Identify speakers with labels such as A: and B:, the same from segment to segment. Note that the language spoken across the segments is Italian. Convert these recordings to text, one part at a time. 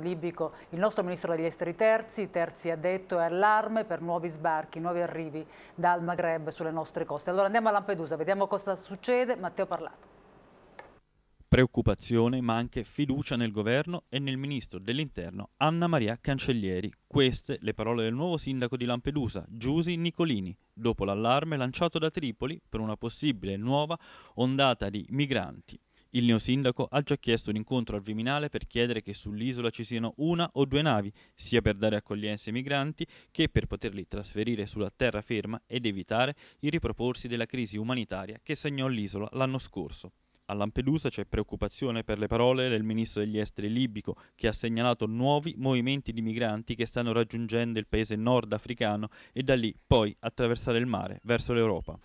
A: libico il nostro ministro degli esteri Terzi, Terzi ha detto è allarme per nuovi sbarchi, nuovi arrivi dal Maghreb sulle nostre coste. Allora andiamo a Lampedusa, vediamo cosa succede. Matteo Parlato.
B: Preoccupazione ma anche fiducia nel governo e nel ministro dell'interno Anna Maria Cancellieri. Queste le parole del nuovo sindaco di Lampedusa, Giusi Nicolini, dopo l'allarme lanciato da Tripoli per una possibile nuova ondata di migranti il neosindaco ha già chiesto un incontro al Viminale per chiedere che sull'isola ci siano una o due navi, sia per dare accoglienza ai migranti che per poterli trasferire sulla terraferma ed evitare il riproporsi della crisi umanitaria che segnò l'isola l'anno scorso. A Lampedusa c'è preoccupazione per le parole del ministro degli esteri libico, che ha segnalato nuovi movimenti di migranti che stanno raggiungendo il paese nordafricano e da lì poi attraversare il mare verso l'Europa.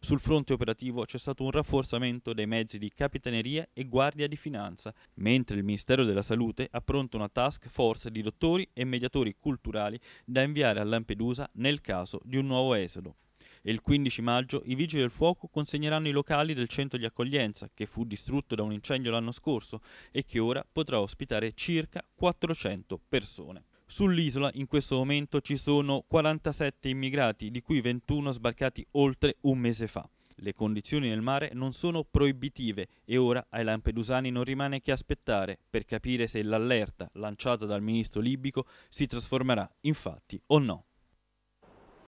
B: Sul fronte operativo c'è stato un rafforzamento dei mezzi di capitaneria e guardia di finanza, mentre il Ministero della Salute ha pronto una task force di dottori e mediatori culturali da inviare a Lampedusa nel caso di un nuovo esodo e il 15 maggio i vigili del fuoco consegneranno i locali del centro di accoglienza che fu distrutto da un incendio l'anno scorso e che ora potrà ospitare circa 400 persone. Sull'isola in questo momento ci sono 47 immigrati, di cui 21 sbarcati oltre un mese fa. Le condizioni nel mare non sono proibitive e ora ai lampedusani non rimane che aspettare per capire se l'allerta lanciata dal ministro libico si trasformerà in fatti o no.